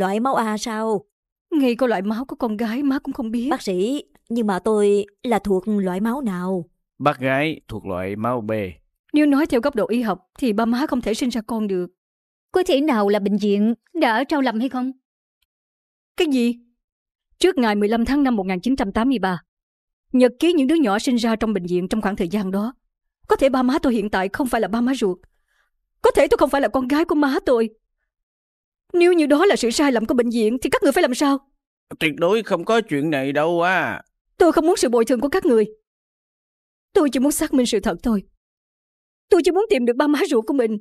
Loại máu A sao? Ngay có loại máu của con gái má cũng không biết. Bác sĩ, nhưng mà tôi là thuộc loại máu nào? Bác gái thuộc loại máu B. Nếu nói theo góc độ y học thì ba má không thể sinh ra con được. Có thể nào là bệnh viện đã trao lầm hay không? Cái gì? Trước ngày 15 tháng 5 1983, nhật ký những đứa nhỏ sinh ra trong bệnh viện trong khoảng thời gian đó. Có thể ba má tôi hiện tại không phải là ba má ruột. Có thể tôi không phải là con gái của má tôi. Nếu như đó là sự sai lầm của bệnh viện Thì các người phải làm sao Tuyệt đối không có chuyện này đâu à Tôi không muốn sự bồi thường của các người Tôi chỉ muốn xác minh sự thật thôi Tôi chỉ muốn tìm được ba má ruột của mình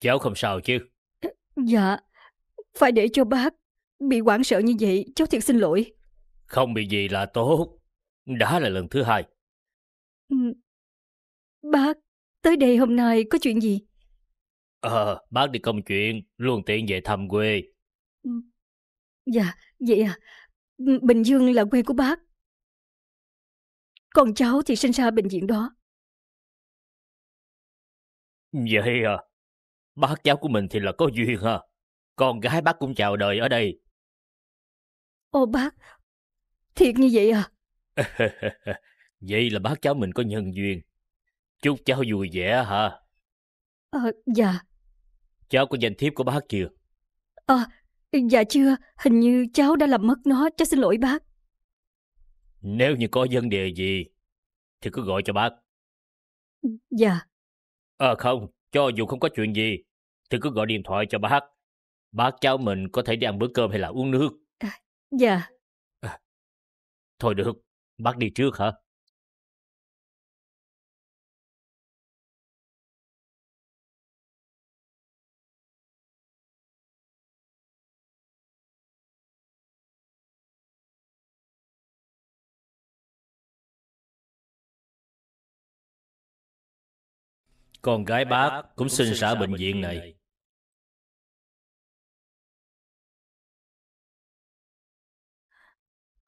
Cháu không sao chứ Dạ Phải để cho bác Bị hoảng sợ như vậy cháu thiệt xin lỗi Không bị gì là tốt Đã là lần thứ hai Bác, tới đây hôm nay có chuyện gì? Ờ, bác đi công chuyện, luôn tiện về thăm quê. Dạ, vậy à. Bình Dương là quê của bác. Còn cháu thì sinh ra bệnh viện đó. Vậy à, bác cháu của mình thì là có duyên ha. À. Con gái bác cũng chào đời ở đây. Ô bác, thiệt như vậy à? Vậy là bác cháu mình có nhân duyên. Chúc cháu vui vẻ hả? Ờ, à, dạ. Cháu có danh thiếp của bác chưa? Ờ, à, dạ chưa. Hình như cháu đã làm mất nó. Cháu xin lỗi bác. Nếu như có vấn đề gì, thì cứ gọi cho bác. Dạ. Ờ à, không, cho dù không có chuyện gì, thì cứ gọi điện thoại cho bác. Bác cháu mình có thể đi ăn bữa cơm hay là uống nước. À, dạ. À, thôi được, bác đi trước hả? Con gái bác cũng sinh ra bệnh viện này.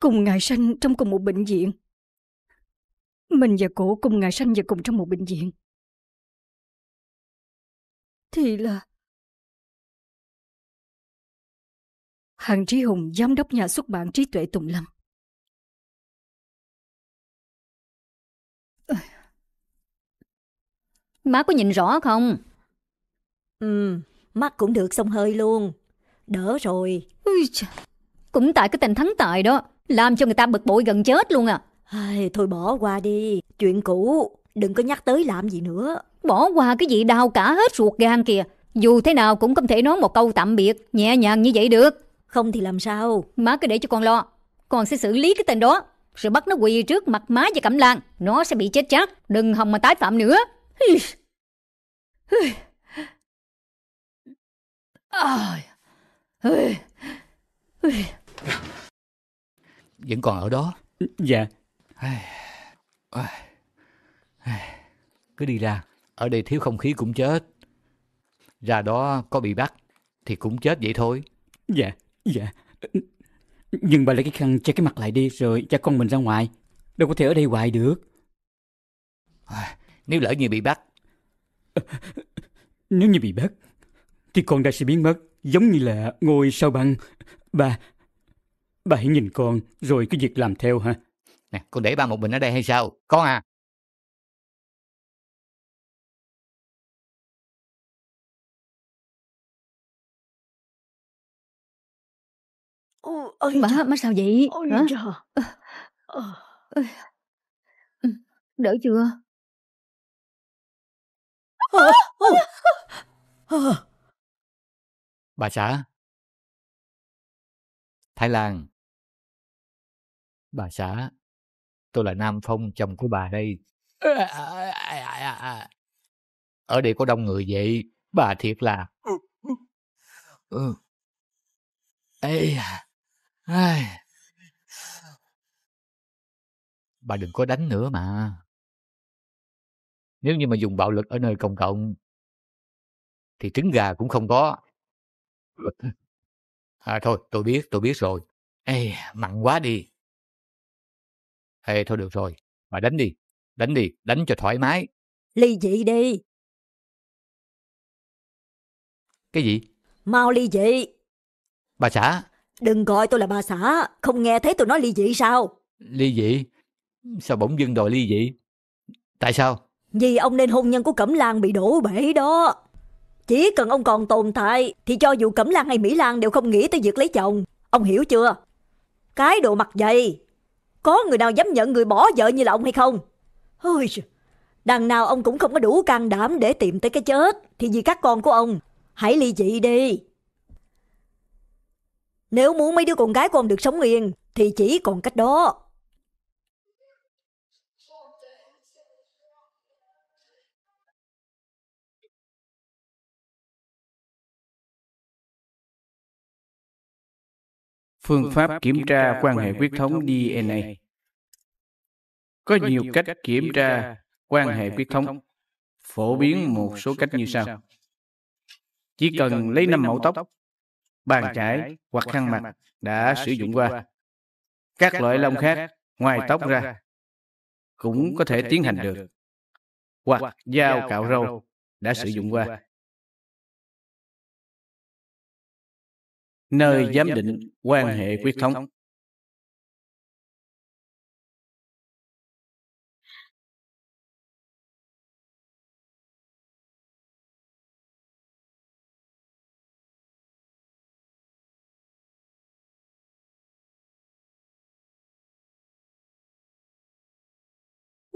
Cùng ngài sanh trong cùng một bệnh viện. Mình và cổ cùng ngài sanh và cùng trong một bệnh viện. Thì là... Hàng Trí Hùng, giám đốc nhà xuất bản Trí Tuệ Tùng Lâm. À... Má có nhìn rõ không? Ừ, mắt cũng được xong hơi luôn. Đỡ rồi. Cũng tại cái tình thắng tài đó, làm cho người ta bực bội gần chết luôn à. Ai, thôi bỏ qua đi, chuyện cũ, đừng có nhắc tới làm gì nữa. Bỏ qua cái gì đau cả hết ruột gan kìa. Dù thế nào cũng không thể nói một câu tạm biệt, nhẹ nhàng như vậy được. Không thì làm sao? Má cứ để cho con lo. Con sẽ xử lý cái tên đó, rồi bắt nó quỳ trước mặt má và cẩm lan. Nó sẽ bị chết chắc, đừng hòng mà tái phạm nữa. Vẫn còn ở đó. Dạ. Cứ đi ra, ở đây thiếu không khí cũng chết. Ra đó có bị bắt thì cũng chết vậy thôi. Dạ, dạ. Nhưng bà lấy cái khăn che cái mặt lại đi rồi cho con mình ra ngoài. Đâu có thể ở đây hoài được. À, nếu lỡ như bị bắt. Nếu như bị bắt, thì con đã sẽ biến mất, giống như là ngôi sao băng. Bà, bà hãy nhìn con, rồi cứ việc làm theo hả? Nè, con để ba một mình ở đây hay sao? Con à! Má, má sao vậy? Hả? Ờ. Đỡ chưa? Bà xã Thái Lan Bà xã Tôi là Nam Phong chồng của bà đây Ở đây có đông người vậy Bà thiệt là ừ. Bà đừng có đánh nữa mà nếu như mà dùng bạo lực ở nơi công cộng thì trứng gà cũng không có à thôi tôi biết tôi biết rồi ê mặn quá đi ê thôi được rồi bà đánh đi đánh đi đánh cho thoải mái ly dị đi cái gì mau ly dị bà xã đừng gọi tôi là bà xã không nghe thấy tôi nói ly dị sao ly dị sao bỗng dưng đòi ly dị tại sao vì ông nên hôn nhân của Cẩm Lan bị đổ bể đó Chỉ cần ông còn tồn tại Thì cho dù Cẩm Lan hay Mỹ Lan đều không nghĩ tới việc lấy chồng Ông hiểu chưa Cái đồ mặt dày Có người nào dám nhận người bỏ vợ như là ông hay không Ôi Đằng nào ông cũng không có đủ can đảm để tìm tới cái chết Thì vì các con của ông Hãy ly dị đi Nếu muốn mấy đứa con gái của ông được sống yên Thì chỉ còn cách đó phương pháp kiểm tra quan hệ huyết thống DNA. Có nhiều cách kiểm tra quan hệ huyết thống, phổ biến một số cách như sau. Chỉ cần lấy năm mẫu tóc, bàn chải hoặc khăn mặt đã sử dụng qua, các loại lông khác ngoài tóc ra cũng có thể tiến hành được, hoặc dao cạo râu đã sử dụng qua. nơi giám định quan hệ quyết thống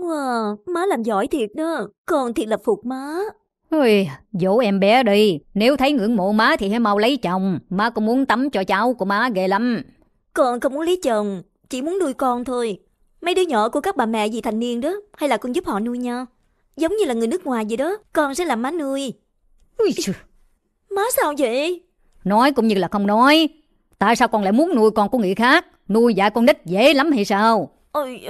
Wow, má làm giỏi thiệt đó, con thiệt là phục má. Ui, dỗ em bé đi, nếu thấy ngưỡng mộ má thì hãy mau lấy chồng, má cũng muốn tắm cho cháu của má ghê lắm. Con không muốn lấy chồng, chỉ muốn nuôi con thôi. Mấy đứa nhỏ của các bà mẹ gì thành niên đó, hay là con giúp họ nuôi nha. Giống như là người nước ngoài vậy đó, con sẽ làm má nuôi. Ui chù. Má sao vậy? Nói cũng như là không nói. Tại sao con lại muốn nuôi con của người khác? Nuôi dạy con nít dễ lắm hay sao? Ôi,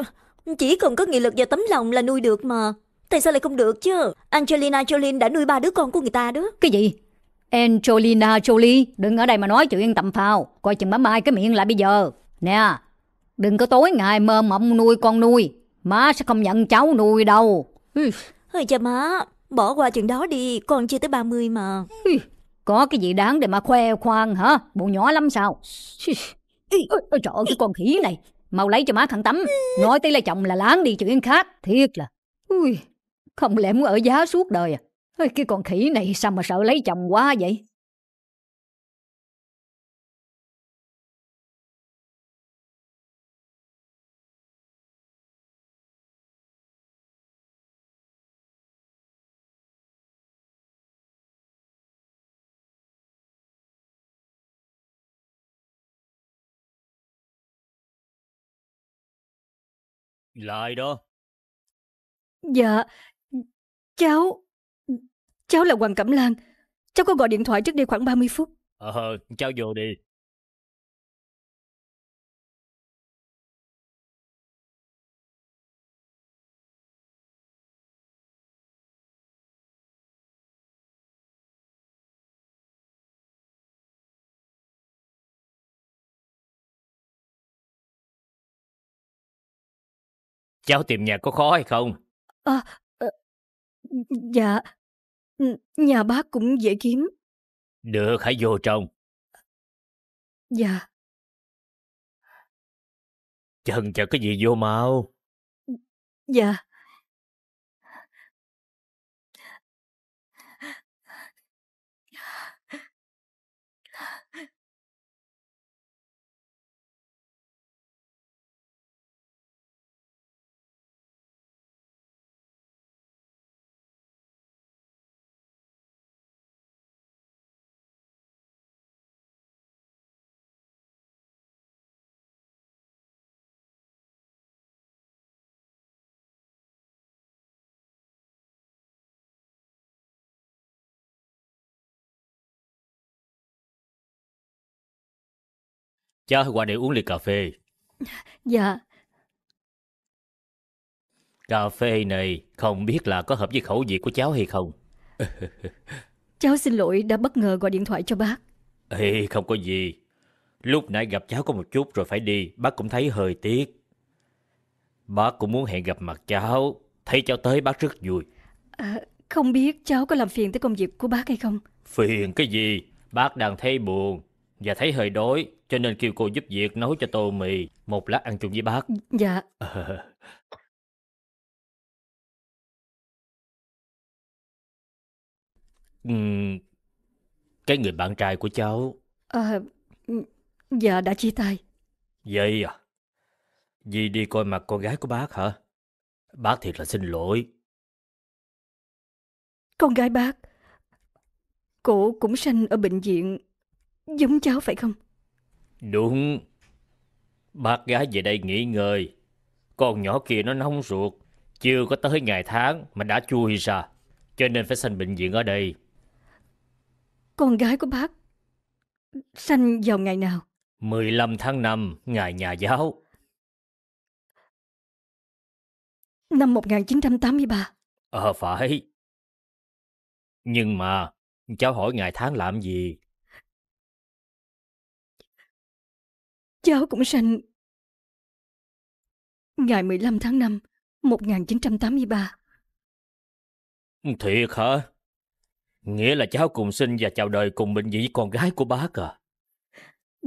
chỉ cần có nghị lực và tấm lòng là nuôi được mà. Tại sao lại không được chứ? Angelina Jolie đã nuôi ba đứa con của người ta đó. Cái gì? Angelina Jolie, đừng ở đây mà nói chuyện tầm phào. Coi chừng má ai cái miệng lại bây giờ. Nè, đừng có tối ngày mơ mộng nuôi con nuôi. Má sẽ không nhận cháu nuôi đâu. Hơi cha má, bỏ qua chuyện đó đi, con chưa tới 30 mà. Có cái gì đáng để mà khoe khoang hả? Bộ nhỏ lắm sao? Ôi, trời ơi, cái con khỉ này. Mau lấy cho má khăn tắm. Nói tới là chồng là láng đi chuyện khác. Thiệt là... Ui, không lẽ muốn ở giá suốt đời à? Ôi, cái con khỉ này sao mà sợ lấy chồng quá vậy? Lại đó. Dạ, Cháu... Cháu là Hoàng Cẩm Lan. Cháu có gọi điện thoại trước đây khoảng 30 phút. Ờ, ờ, cháu vô đi. Cháu tìm nhà có khó hay không? À, Dạ, ừ, nhà bác cũng dễ kiếm. Được, hãy vô trong. Dạ. Chân chờ cái gì vô mau. Dạ. Cháu qua đây uống ly cà phê. Dạ. Cà phê này không biết là có hợp với khẩu vị của cháu hay không. cháu xin lỗi đã bất ngờ gọi điện thoại cho bác. Ê, không có gì. Lúc nãy gặp cháu có một chút rồi phải đi, bác cũng thấy hơi tiếc. Bác cũng muốn hẹn gặp mặt cháu, thấy cháu tới bác rất vui. À, không biết cháu có làm phiền tới công việc của bác hay không? Phiền cái gì? Bác đang thấy buồn, và thấy hơi đói, cho nên kêu cô giúp việc nấu cho tô mì, một lát ăn chung với bác. Dạ. Ừ, cái người bạn trai của cháu, À, dạ đã chia tay. vậy à? Vì đi coi mặt con gái của bác hả? Bác thiệt là xin lỗi. Con gái bác, cổ cũng sanh ở bệnh viện Giống cháu phải không? Đúng. Bác gái về đây nghỉ ngơi. Con nhỏ kia nó nóng ruột. Chưa có tới ngày tháng mà đã chui ra. Cho nên phải sanh bệnh viện ở đây. Con gái của bác sanh vào ngày nào? 15 tháng 5, ngày nhà giáo. Năm 1983. Ờ à, phải. Nhưng mà cháu hỏi ngày tháng làm gì? cháu cũng sanh. Ngày 15 tháng 5, 1983. Thiệt hả? Nghĩa là cháu cùng sinh và chào đời cùng bệnh với con gái của bác à?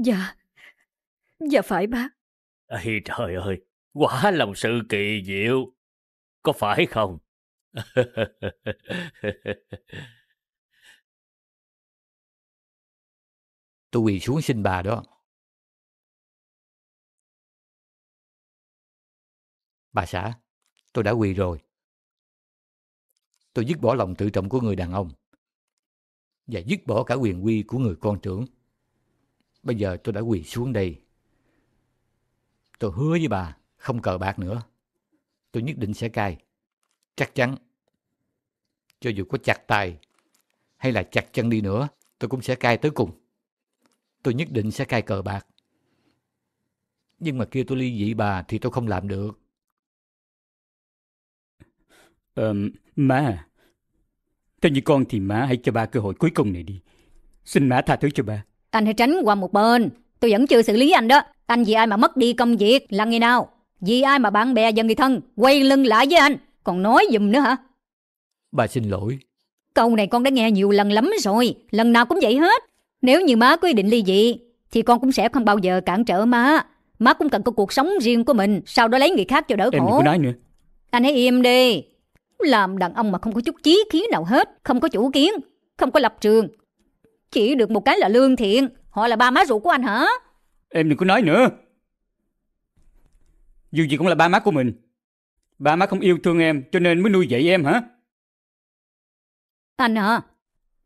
Dạ, dạ phải bác. Ây trời ơi, quá lòng sự kỳ diệu. Có phải không? Tôi quỳ xuống xin bà đó. Bà xã, tôi đã quỳ rồi. Tôi dứt bỏ lòng tự trọng của người đàn ông và dứt bỏ cả quyền quy của người con trưởng. Bây giờ tôi đã quỳ xuống đây. Tôi hứa với bà, không cờ bạc nữa. Tôi nhất định sẽ cai. Chắc chắn. Cho dù có chặt tay hay là chặt chân đi nữa, tôi cũng sẽ cai tới cùng. Tôi nhất định sẽ cai cờ bạc. Nhưng mà kêu tôi ly dị bà thì tôi không làm được. Um, má Theo như con thì má hãy cho ba cơ hội cuối cùng này đi Xin má tha thứ cho ba Anh hãy tránh qua một bên Tôi vẫn chưa xử lý anh đó Anh vì ai mà mất đi công việc là ngày nào Vì ai mà bạn bè và người thân Quay lưng lại với anh Còn nói giùm nữa hả Bà xin lỗi Câu này con đã nghe nhiều lần lắm rồi Lần nào cũng vậy hết Nếu như má quyết định ly dị Thì con cũng sẽ không bao giờ cản trở má Má cũng cần có cuộc sống riêng của mình Sau đó lấy người khác cho đỡ khổ Em đừng có nói nữa Anh hãy im đi làm đàn ông mà không có chút chí khí nào hết, không có chủ kiến, không có lập trường. Chỉ được một cái là lương thiện, họ là ba má ruột của anh hả? Em đừng có nói nữa. Dù gì cũng là ba má của mình. Ba má không yêu thương em cho nên mới nuôi dạy em hả? Anh hả?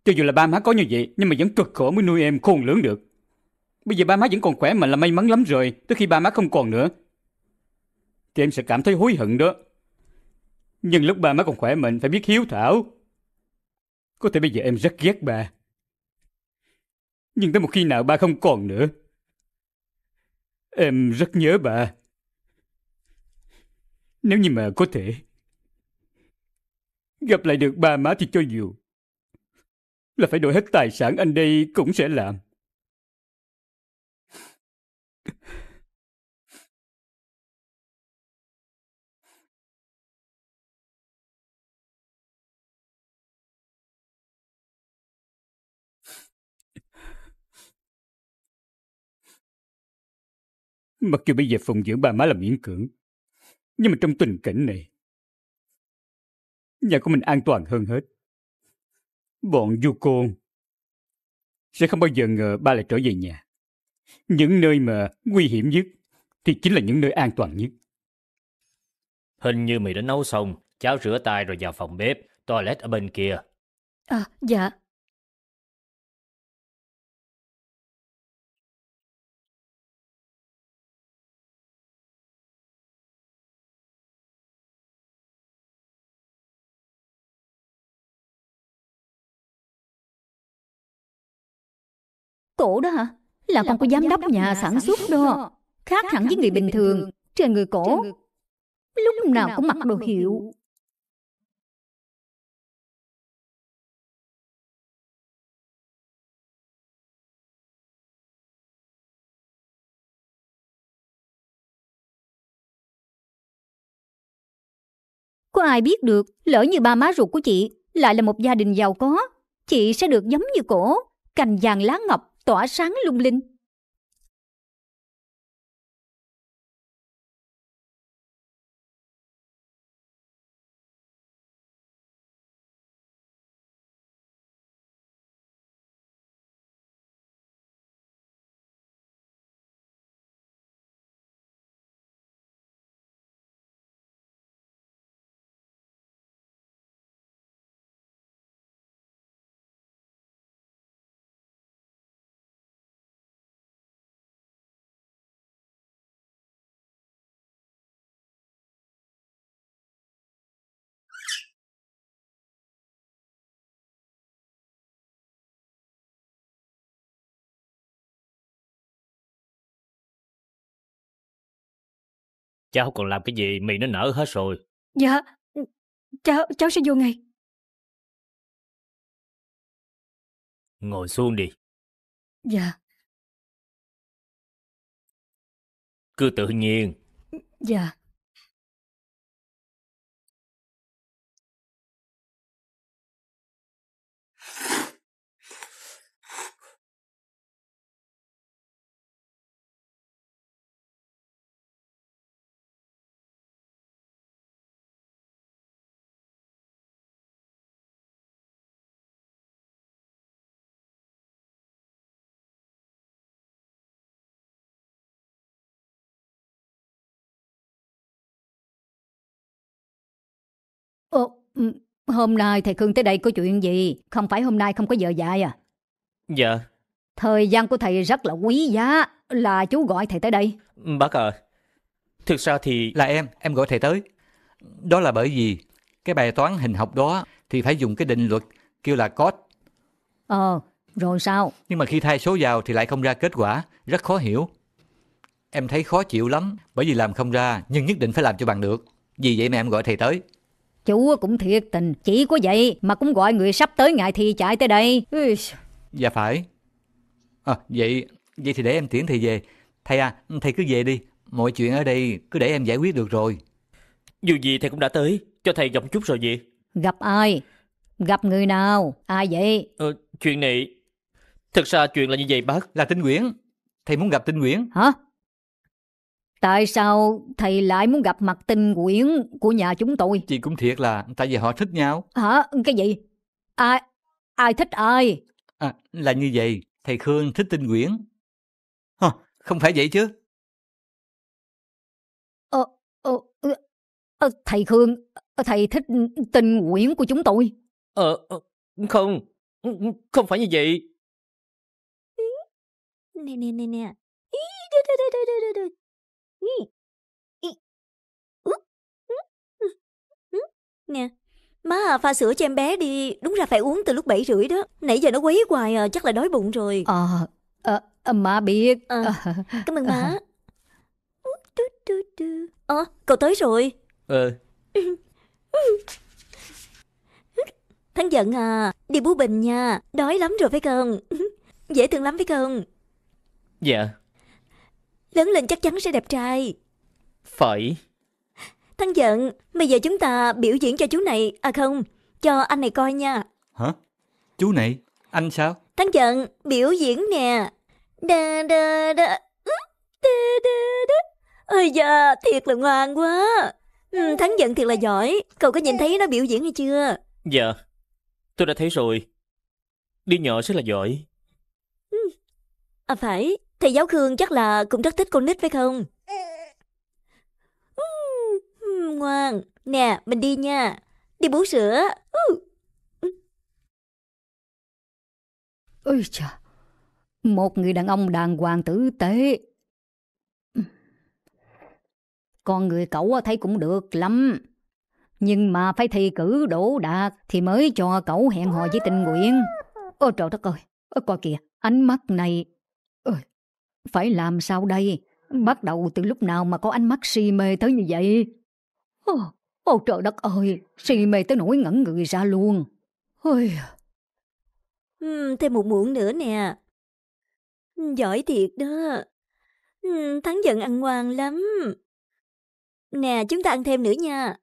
Cho dù là ba má có như vậy nhưng mà vẫn cực khổ mới nuôi em khôn lớn được. Bây giờ ba má vẫn còn khỏe mà là may mắn lắm rồi, tới khi ba má không còn nữa. Thì em sẽ cảm thấy hối hận đó. Nhưng lúc ba má còn khỏe mạnh phải biết hiếu thảo. Có thể bây giờ em rất ghét ba. Nhưng tới một khi nào ba không còn nữa, em rất nhớ bà. Nếu như mà có thể, gặp lại được ba má thì cho dù, là phải đổi hết tài sản anh đây cũng sẽ làm. Mặc dù bây giờ phụng dưỡng ba má là miễn cưỡng, nhưng mà trong tình cảnh này, nhà của mình an toàn hơn hết. Bọn du côn sẽ không bao giờ ngờ ba lại trở về nhà. Những nơi mà nguy hiểm nhất thì chính là những nơi an toàn nhất. Hình như mày đã nấu xong, cháu rửa tay rồi vào phòng bếp, toilet ở bên kia. À, dạ. Cổ đó hả? Là con của giám đốc nhà sản xuất đó. Khác hẳn với người bình thường, trên người cổ. Lúc nào cũng mặc đồ hiệu, Có ai biết được, lỡ như ba má ruột của chị lại là một gia đình giàu có, chị sẽ được giống như cổ, cành vàng lá ngọc, tỏa sáng lung linh Cháu còn làm cái gì mì nó nở hết rồi. Dạ, ừ, cháu, cháu sẽ vô ngay. Ngồi xuống đi. Dạ. Cứ tự nhiên. Dạ. Hôm nay thầy Khương tới đây có chuyện gì? Không phải hôm nay không có giờ dạy à? Dạ. Thời gian của thầy rất là quý giá, là chú gọi thầy tới đây. Bác à, thực ra thì... Là em, em gọi thầy tới. Đó là bởi vì cái bài toán hình học đó thì phải dùng cái định luật kêu là cos. Ờ, rồi sao? Nhưng mà khi thay số vào thì lại không ra kết quả, rất khó hiểu. Em thấy khó chịu lắm, bởi vì làm không ra, nhưng nhất định phải làm cho bằng được. Vì vậy mà em gọi thầy tới. Chú cũng thiệt tình, chỉ có vậy mà cũng gọi người sắp tới ngày thì chạy tới đây. Ừ. Dạ phải. À, vậy vậy thì để em tiễn thầy về. Thầy à, thầy cứ về đi. Mọi chuyện ở đây cứ để em giải quyết được rồi. Dù gì thầy cũng đã tới, cho thầy gặp chút rồi vậy. Gặp ai? Gặp người nào? Ai vậy? Ờ, chuyện này... thực ra chuyện là như vậy bác. Là Tinh Nguyễn. Thầy muốn gặp Tinh Nguyễn. Hả? Tại sao thầy lại muốn gặp mặt tinh quyển của nhà chúng tôi? Chị cũng thiệt là tại vì họ thích nhau. Hả? Cái gì? Ai, ai thích ai? À, là như vậy, thầy Khương thích tinh quyển. Hả, không phải vậy chứ? Ờ, ờ, ờ, ờ thầy Khương, ờ, thầy thích tinh quyển của chúng tôi. Ờ, ờ, không, không phải như vậy. Nè, nè, nè, nè, Nè, má à, pha sữa cho em bé đi, đúng ra phải uống từ lúc 7 rưỡi đó. Nãy giờ nó quấy hoài à, chắc là đói bụng rồi. Ờ, à, à, má biết. À, cảm ơn má. Ờ, à, cậu tới rồi. Ờ. Ừ. Thắng giận à, đi bú bình nha, đói lắm rồi phải không? Dễ thương lắm phải không? Dạ. Lớn lên chắc chắn sẽ đẹp trai. Phải. Thắng giận, bây giờ chúng ta biểu diễn cho chú này, à không, cho anh này coi nha. Hả? Chú này? Anh sao? Thắng giận, biểu diễn nè. Đa đa đa, đa đa đa. Ôi da, thiệt là ngoan quá. Ừ, thắng giận thiệt là giỏi, cậu có nhìn thấy nó biểu diễn hay chưa? Dạ, tôi đã thấy rồi. Đi nhỏ rất là giỏi. Ừ. À phải, thầy giáo Khương chắc là cũng rất thích con nít phải không? ngoan. Nè, mình đi nha. Đi bú sữa. Ừ. Ôi chà, một người đàn ông đàng hoàng tử tế. Con người cậu thấy cũng được lắm. Nhưng mà phải thi cử đổ đạt thì mới cho cậu hẹn hò với tình nguyện. Ôi trời đất ơi, ôi coi kìa, ánh mắt này. Ôi, phải làm sao đây? Bắt đầu từ lúc nào mà có ánh mắt si mê tới như vậy? Ô trời đất ơi, si mê tới nỗi ngẩn người ra luôn. Ôi... Ừ, thêm một muỗng nữa nè. Giỏi thiệt đó. thắng giận ăn ngoan lắm. Nè, chúng ta ăn thêm nữa nha.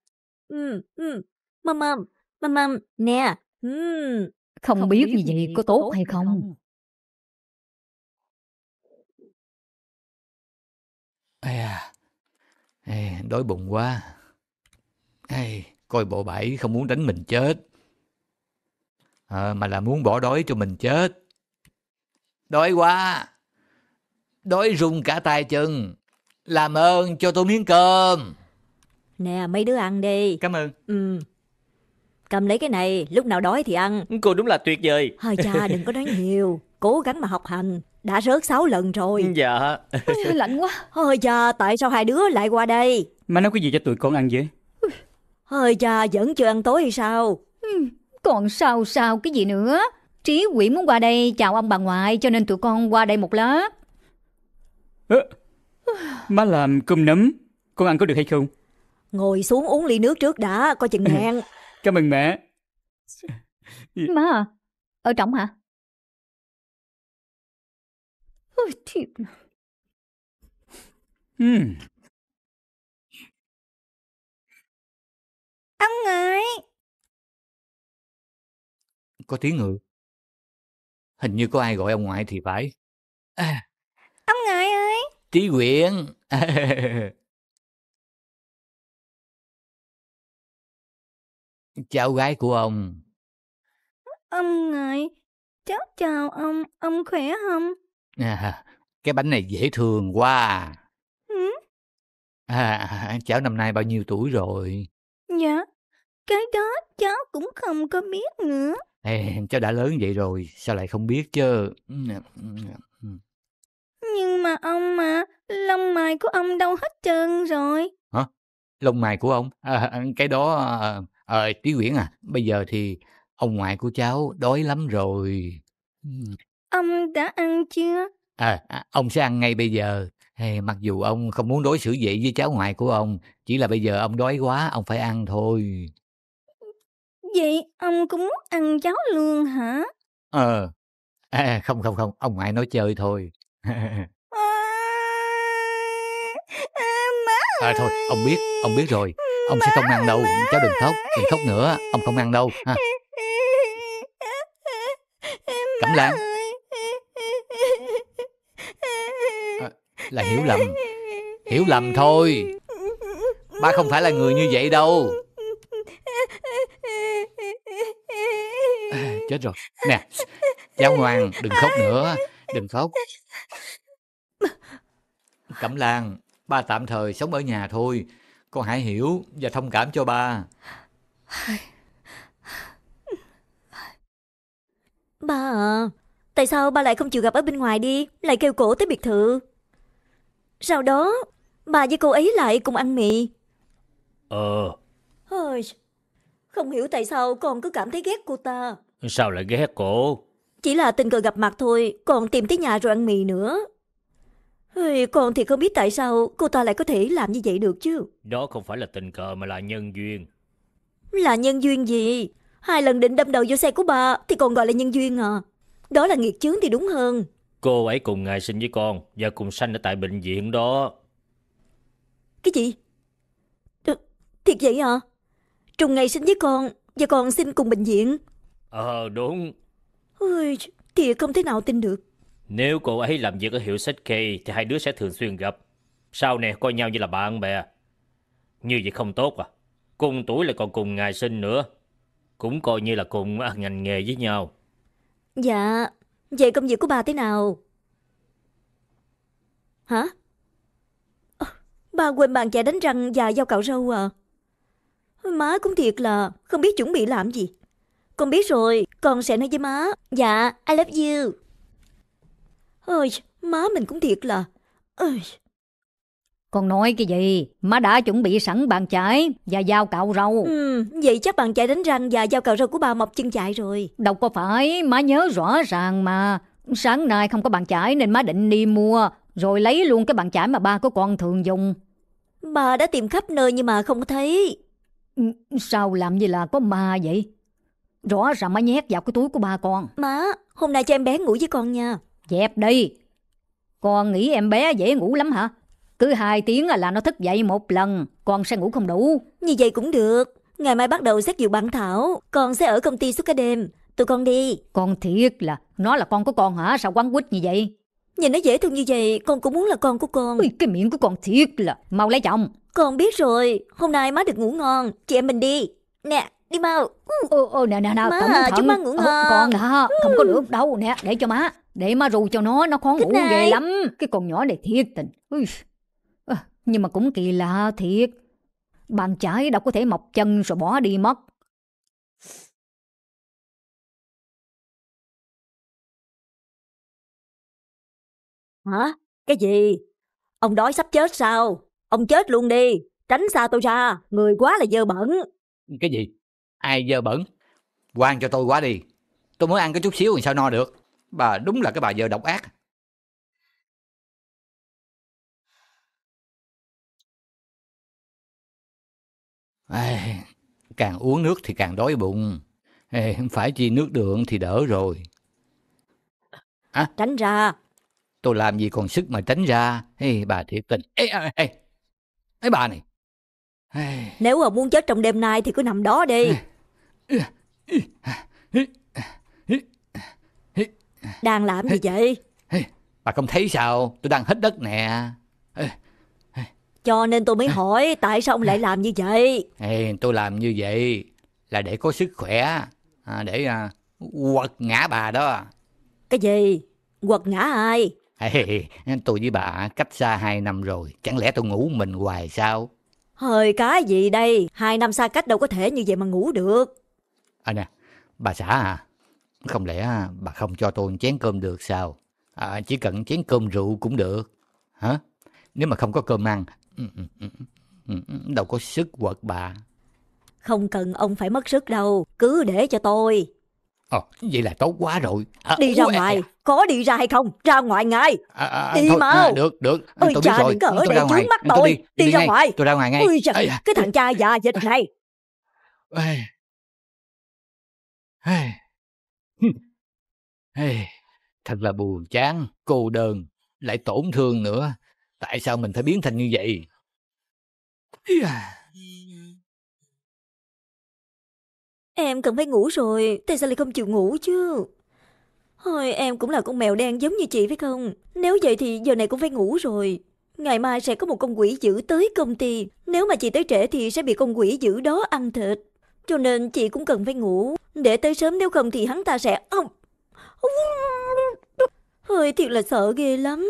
Ừ, ừ, mâm mâm, mâm mâm, nè. Ừ. Không, không biết, gì vậy có tốt, hay không. không. à, đói bụng quá. Ê, coi bộ bảy không muốn đánh mình chết. À, mà là muốn bỏ đói cho mình chết. Đói quá! Đói rung cả tay chân. Làm ơn cho tôi miếng cơm. Nè, mấy đứa ăn đi. Cảm ơn. Ừ. Cầm lấy cái này, lúc nào đói thì ăn. Cô đúng là tuyệt vời. Thôi cha, đừng có nói nhiều. Cố gắng mà học hành. Đã rớt 6 lần rồi. Dạ. Ôi, lạnh quá. Thôi cha, tại sao hai đứa lại qua đây? Má nấu cái gì cho tụi con ăn vậy? Hơi cha vẫn chưa ăn tối hay sao? Ừ, còn sao sao cái gì nữa? Trí quỷ muốn qua đây chào ông bà ngoại cho nên tụi con qua đây một lát. À, má làm cơm nấm, con ăn có được hay không? Ngồi xuống uống ly nước trước đã, coi chừng ngang. Cảm ơn mẹ. Má à, ở trọng hả? Ôi thiệt. Hmm. Ông ngoại. Có tiếng người. Hình như có ai gọi ông ngoại thì phải. À. Ông ngoại ơi. Trí Quyện. Cháu gái của ông. Ông ngoại, cháu chào ông, ông khỏe không? À, cái bánh này dễ thương quá. À, cháu năm nay bao nhiêu tuổi rồi? Cái đó cháu cũng không có biết nữa. Ê, cháu đã lớn vậy rồi, sao lại không biết chứ? Nhưng mà ông mà, lông mày của ông đâu hết trơn rồi. Hả? Lông mày của ông? À, à cái đó... À, à, Trí à, Nguyễn à, bây giờ thì ông ngoại của cháu đói lắm rồi. Ông đã ăn chưa? À, à ông sẽ ăn ngay bây giờ. Hey, mặc dù ông không muốn đối xử vậy với cháu ngoại của ông, chỉ là bây giờ ông đói quá, ông phải ăn thôi vậy Ông cũng muốn ăn cháo lương hả? Ờ. À, không không không, ông ngoại nói chơi thôi. à, à, thôi, ông biết, ông biết rồi. Ông má sẽ không ăn đâu, cháu đừng khóc, đừng khóc nữa, ông không ăn đâu. Ha. Cẩm Lan. Ờ, là hiểu lầm. Hiểu lầm thôi. Ba không phải là người như vậy đâu. chết rồi nè cháu ngoan đừng khóc nữa đừng khóc cẩm lan ba tạm thời sống ở nhà thôi con hãy hiểu và thông cảm cho ba ba à tại sao ba lại không chịu gặp ở bên ngoài đi lại kêu cổ tới biệt thự sau đó bà với cô ấy lại cùng ăn mì ờ không hiểu tại sao con cứ cảm thấy ghét cô ta Sao lại ghét cô? Chỉ là tình cờ gặp mặt thôi, còn tìm tới nhà rồi ăn mì nữa. Hey, con thì không biết tại sao cô ta lại có thể làm như vậy được chứ. Đó không phải là tình cờ mà là nhân duyên. Là nhân duyên gì? Hai lần định đâm đầu vô xe của bà thì còn gọi là nhân duyên à. Đó là nghiệt chướng thì đúng hơn. Cô ấy cùng ngày sinh với con và cùng sanh ở tại bệnh viện đó. Cái gì? Thiệt vậy hả? À? Trùng ngày sinh với con và còn sinh cùng bệnh viện. Ờ đúng Ôi, Thì không thể nào tin được Nếu cô ấy làm việc ở hiệu sách K Thì hai đứa sẽ thường xuyên gặp Sau này coi nhau như là bạn bè Như vậy không tốt à Cùng tuổi lại còn cùng ngày sinh nữa Cũng coi như là cùng ngành nghề với nhau Dạ Vậy công việc của bà thế nào Hả à, Bà quên bàn chải đánh răng và dao cạo râu à Má cũng thiệt là Không biết chuẩn bị làm gì con biết rồi, con sẽ nói với má. Dạ, I love you. Ôi, má mình cũng thiệt là... Ôi. Con nói cái gì? Má đã chuẩn bị sẵn bàn chải và dao cạo râu. Ừ, vậy chắc bàn chải đánh răng và dao cạo râu của bà mọc chân chạy rồi. Đâu có phải, má nhớ rõ ràng mà. Sáng nay không có bàn chải nên má định đi mua, rồi lấy luôn cái bàn chải mà ba của con thường dùng. Bà đã tìm khắp nơi nhưng mà không thấy. Ừ, sao làm gì là có ma vậy? Rõ ràng má nhét vào cái túi của ba con Má, hôm nay cho em bé ngủ với con nha Dẹp đi Con nghĩ em bé dễ ngủ lắm hả Cứ hai tiếng là nó thức dậy một lần Con sẽ ngủ không đủ Như vậy cũng được Ngày mai bắt đầu xét duyệt bản thảo Con sẽ ở công ty suốt cả đêm Tụi con đi Con thiệt là Nó là con của con hả Sao quán quýt như vậy Nhìn nó dễ thương như vậy Con cũng muốn là con của con Ui, Cái miệng của con thiệt là Mau lấy chồng Con biết rồi Hôm nay má được ngủ ngon Chị em mình đi Nè Đi mau Ô, ừ, ô, ừ, ừ, nè, nè, nè, Má cẩn thận má ngủ ngon. Con hả, không có được đâu nè, để cho má Để má rù cho nó, nó khó ngủ ghê lắm Cái con nhỏ này thiệt tình Ui. Nhưng mà cũng kỳ lạ thiệt Bàn chải đâu có thể mọc chân rồi bỏ đi mất Hả? Cái gì? Ông đói sắp chết sao? Ông chết luôn đi, tránh xa tôi ra, người quá là dơ bẩn. Cái gì? ai dơ bẩn quan cho tôi quá đi tôi mới ăn cái chút xíu làm sao no được bà đúng là cái bà vợ độc ác À, càng uống nước thì càng đói bụng à, phải chi nước đường thì đỡ rồi à, tránh ra tôi làm gì còn sức mà tránh ra Ê, bà thiệt tình Ê, ê, ê, ê bà này nếu mà muốn chết trong đêm nay thì cứ nằm đó đi Đang làm gì vậy Bà không thấy sao Tôi đang hít đất nè Cho nên tôi mới hỏi Tại sao ông lại làm như vậy Tôi làm như vậy Là để có sức khỏe à, Để à, quật ngã bà đó Cái gì Quật ngã ai Tôi với bà cách xa 2 năm rồi Chẳng lẽ tôi ngủ mình hoài sao Hơi cái gì đây? Hai năm xa cách đâu có thể như vậy mà ngủ được. À nè, bà xã à, không lẽ à, bà không cho tôi chén cơm được sao? À, chỉ cần chén cơm rượu cũng được. Hả? Nếu mà không có cơm ăn, đâu có sức quật bà. Không cần ông phải mất sức đâu, cứ để cho tôi. Ờ, vậy là tốt quá rồi. À, đi ra ngoài, à, có đi ra hay không? Ra ngoài ngay. À, à, à đi thôi, mau. À, được, được. Ôi tôi cha, rồi có ở đây trước mắt tôi. Đi, đi, đi ra ngay. ngoài. Tôi ra ngoài ngay. Ui trời, à, cái thằng cha già dịch này. Ê. Ê. Ê. Thật là buồn chán, cô đơn, lại tổn thương nữa. Tại sao mình phải biến thành như vậy? Yeah. Em cần phải ngủ rồi, tại sao lại không chịu ngủ chứ? Thôi em cũng là con mèo đen giống như chị phải không? Nếu vậy thì giờ này cũng phải ngủ rồi. Ngày mai sẽ có một con quỷ dữ tới công ty. Nếu mà chị tới trễ thì sẽ bị con quỷ dữ đó ăn thịt. Cho nên chị cũng cần phải ngủ. Để tới sớm nếu không thì hắn ta sẽ... Hơi thiệt là sợ ghê lắm.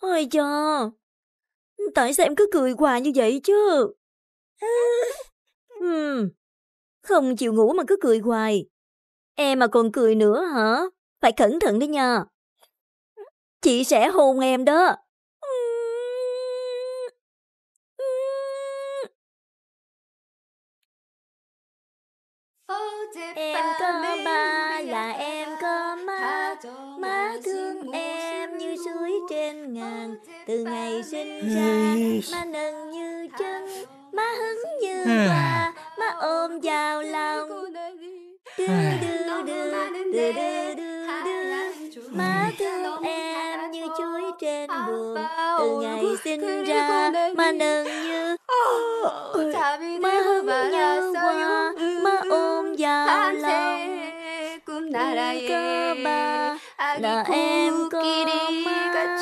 Hơi cho Tại sao em cứ cười hoài như vậy chứ? không chịu ngủ mà cứ cười hoài. Em mà còn cười nữa hả? Phải cẩn thận đấy nha. Chị sẽ hôn em đó. Em có ba là em có má Má thương em như suối trên ngàn từ ngày sinh ra má nâng như chân má hứng như hoa má ôm vào lòng đưa đưa đưa đưa đưa đưa má thương em như chuối trên buồn từ ngày sinh ra má nâng như má hứng như hoa má ôm vào lòng cũng cơ ba à, là em có má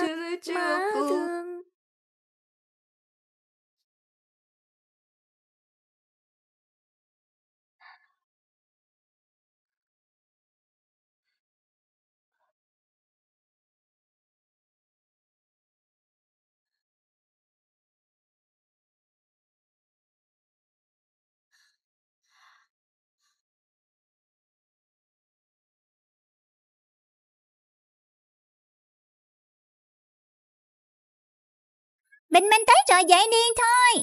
Bình minh tới rồi dậy đi thôi.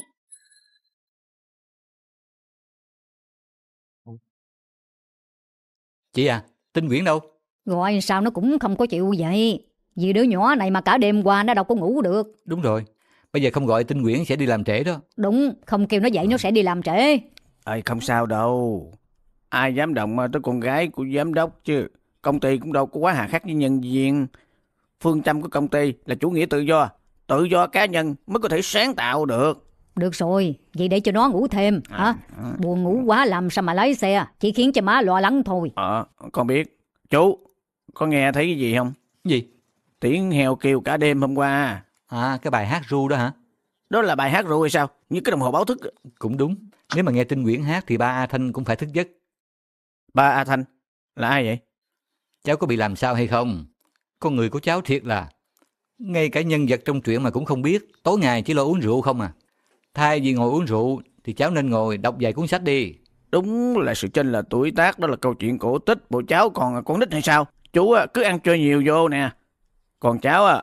Chị à, Tinh Nguyễn đâu? Rồi sao nó cũng không có chịu vậy. Vì đứa nhỏ này mà cả đêm qua nó đâu có ngủ được. Đúng rồi. Bây giờ không gọi Tinh Nguyễn sẽ đi làm trễ đó. Đúng, không kêu nó dậy nó sẽ đi làm trễ. Ê, không sao đâu. Ai dám động tới con gái của giám đốc chứ. Công ty cũng đâu có quá hà khắc với nhân viên. Phương châm của công ty là chủ nghĩa tự do tự do cá nhân mới có thể sáng tạo được được rồi, vậy để cho nó ngủ thêm à, hả? À. Buồn ngủ quá làm sao mà lái xe, chỉ khiến cho má lo lắng thôi. Ờ, à, con biết. Chú, có nghe thấy cái gì không? Gì? Tiếng heo kêu cả đêm hôm qua. À, cái bài hát ru đó hả? Đó là bài hát ru hay sao? Như cái đồng hồ báo thức. Cũng đúng. Nếu mà nghe tin Nguyễn hát thì ba A Thanh cũng phải thức giấc. Ba A Thanh? Là ai vậy? Cháu có bị làm sao hay không? Con người của cháu thiệt là ngay cả nhân vật trong truyện mà cũng không biết, tối ngày chỉ lo uống rượu không à. Thay vì ngồi uống rượu thì cháu nên ngồi đọc vài cuốn sách đi. Đúng là sự chênh là tuổi tác đó là câu chuyện cổ tích, bộ cháu còn con nít hay sao? Chú cứ ăn chơi nhiều vô nè. Còn cháu à,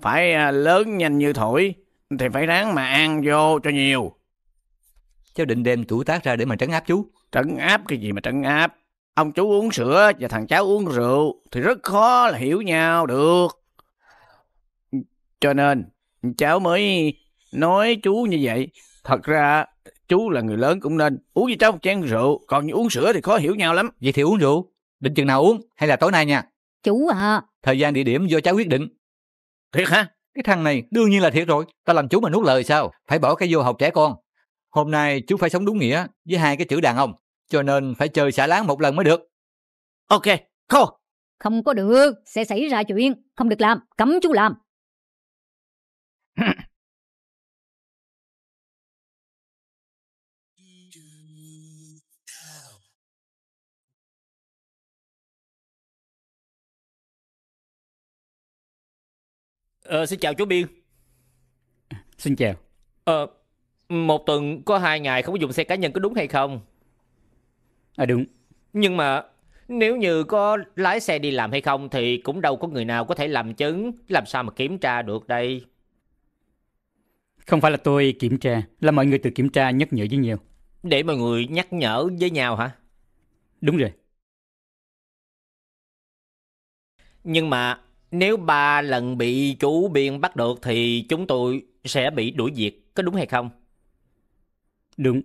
phải lớn nhanh như thổi thì phải ráng mà ăn vô cho nhiều. Cháu định đem tuổi tác ra để mà trấn áp chú. Trấn áp cái gì mà trấn áp? Ông chú uống sữa và thằng cháu uống rượu thì rất khó là hiểu nhau được. Cho nên cháu mới nói chú như vậy. Thật ra chú là người lớn cũng nên uống với cháu một chén rượu. Còn như uống sữa thì khó hiểu nhau lắm. Vậy thì uống rượu. Định chừng nào uống hay là tối nay nha. Chú à. Thời gian địa điểm do cháu quyết định. Thiệt hả? Cái thằng này đương nhiên là thiệt rồi. Ta làm chú mà nuốt lời sao? Phải bỏ cái vô học trẻ con. Hôm nay chú phải sống đúng nghĩa với hai cái chữ đàn ông. Cho nên phải chơi xả láng một lần mới được. Ok, khô. Không có được, sẽ xảy ra chuyện. Không được làm, cấm chú làm. Ờ, xin chào chú Biên. Xin chào. Ờ, một tuần có hai ngày không có dùng xe cá nhân có đúng hay không? À đúng. Nhưng mà nếu như có lái xe đi làm hay không thì cũng đâu có người nào có thể làm chứng, làm sao mà kiểm tra được đây? Không phải là tôi kiểm tra, là mọi người tự kiểm tra nhắc nhở với nhau. Để mọi người nhắc nhở với nhau hả? Đúng rồi. Nhưng mà nếu ba lần bị chủ biên bắt được thì chúng tôi sẽ bị đuổi việc có đúng hay không? Đúng.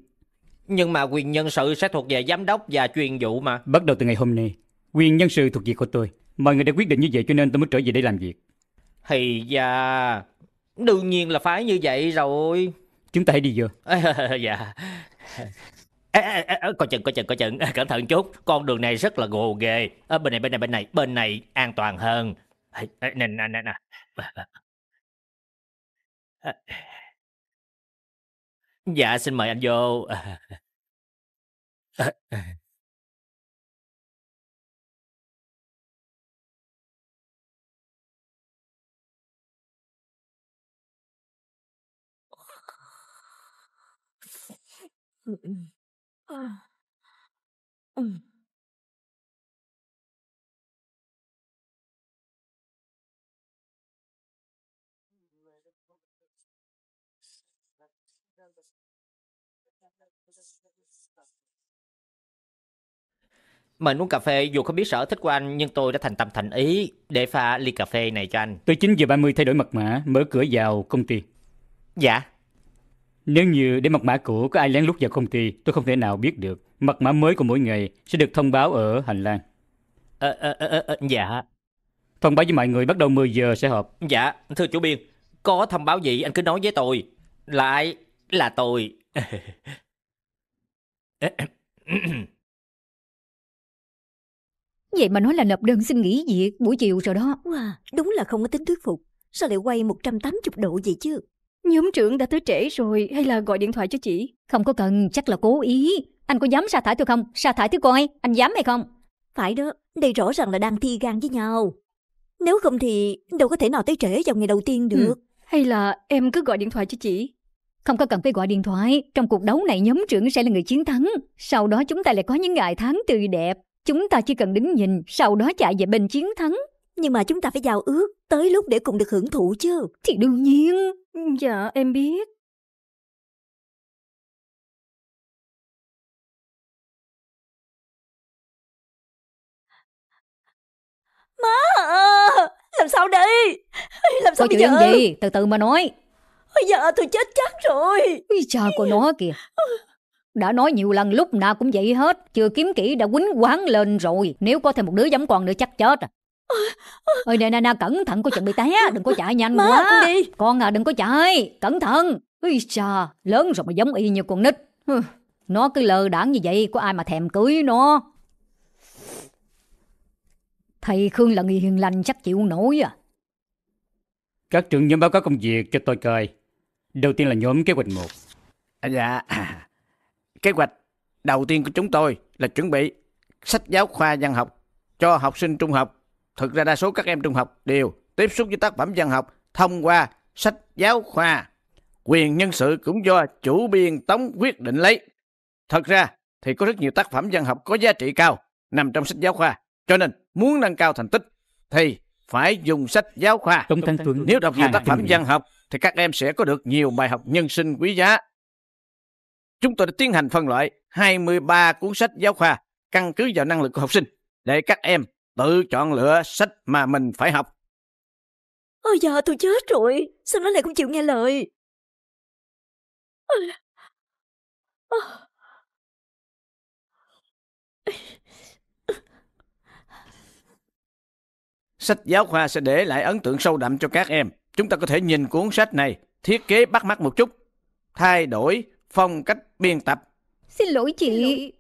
Nhưng mà quyền nhân sự sẽ thuộc về giám đốc và chuyên vụ mà. Bắt đầu từ ngày hôm nay, quyền nhân sự thuộc việc của tôi. Mọi người đã quyết định như vậy cho nên tôi mới trở về đây làm việc. Thì dạ, đương nhiên là phải như vậy rồi. Chúng ta hãy đi vô. dạ. À, à, à, coi chừng coi chừng coi chừng cẩn thận chút con đường này rất là gồ ghề ở bên này bên này bên này bên này an toàn hơn nè, nè, nè, nè. Dạ, xin mời anh vô. À, mình uống cà phê dù không biết sở thích của anh nhưng tôi đã thành tâm thành ý để pha ly cà phê này cho anh. Tôi 9 giờ 30 thay đổi mật mã, mở cửa vào công ty. Dạ. Nếu như để mật mã cũ có ai lén lút vào công ty, tôi không thể nào biết được. Mật mã mới của mỗi ngày sẽ được thông báo ở hành lang. À à à à dạ. Thông báo với mọi người bắt đầu 10 giờ sẽ họp. Dạ, thưa chủ biên, có thông báo gì anh cứ nói với tôi. Lại là tôi. Ờ, Vậy mà nói là nộp đơn xin nghỉ việc buổi chiều rồi đó. Wow, đúng là không có tính thuyết phục. Sao lại quay 180 độ vậy chứ? Nhóm trưởng đã tới trễ rồi hay là gọi điện thoại cho chị? Không có cần, chắc là cố ý. Anh có dám sa thải tôi không? Sa thải thứ coi, anh dám hay không? Phải đó, đây rõ ràng là đang thi gan với nhau. Nếu không thì đâu có thể nào tới trễ vào ngày đầu tiên ừ, được. Ừ. Hay là em cứ gọi điện thoại cho chị? Không có cần phải gọi điện thoại. Trong cuộc đấu này nhóm trưởng sẽ là người chiến thắng. Sau đó chúng ta lại có những ngày tháng tươi đẹp. Chúng ta chỉ cần đứng nhìn, sau đó chạy về bên chiến thắng. Nhưng mà chúng ta phải giao ước, tới lúc để cùng được hưởng thụ chứ. Thì đương nhiên. Dạ, em biết. Má à, làm sao đây? Làm sao Có bây chuyện giờ? gì? Từ từ mà nói. Ôi dạ, tôi chết chắc rồi. Ui cha của nó kìa đã nói nhiều lần lúc nào cũng vậy hết chưa kiếm kỹ đã quýnh quán lên rồi nếu có thêm một đứa giống con nữa chắc chết à ơi nè nè nè cẩn thận cô chuẩn bị té đừng có chạy nhanh Má, quá con đi con à đừng có chạy cẩn thận ui chà lớn rồi mà giống y như con nít nó cứ lờ đãng như vậy có ai mà thèm cưới nó thầy khương là người hiền lành chắc chịu nổi à các trưởng nhóm báo cáo công việc cho tôi coi đầu tiên là nhóm kế hoạch một à, dạ Kế hoạch đầu tiên của chúng tôi là chuẩn bị sách giáo khoa văn học cho học sinh trung học. Thực ra đa số các em trung học đều tiếp xúc với tác phẩm văn học thông qua sách giáo khoa. Quyền nhân sự cũng do chủ biên tống quyết định lấy. Thật ra thì có rất nhiều tác phẩm văn học có giá trị cao nằm trong sách giáo khoa. Cho nên muốn nâng cao thành tích thì phải dùng sách giáo khoa. Nếu đọc nhiều tác phẩm văn học thì các em sẽ có được nhiều bài học nhân sinh quý giá chúng tôi đã tiến hành phân loại 23 cuốn sách giáo khoa căn cứ vào năng lực của học sinh để các em tự chọn lựa sách mà mình phải học. Ôi giờ tôi chết rồi, sao nó lại không chịu nghe lời? Sách giáo khoa sẽ để lại ấn tượng sâu đậm cho các em. Chúng ta có thể nhìn cuốn sách này, thiết kế bắt mắt một chút, thay đổi phong cách biên tập Xin lỗi chị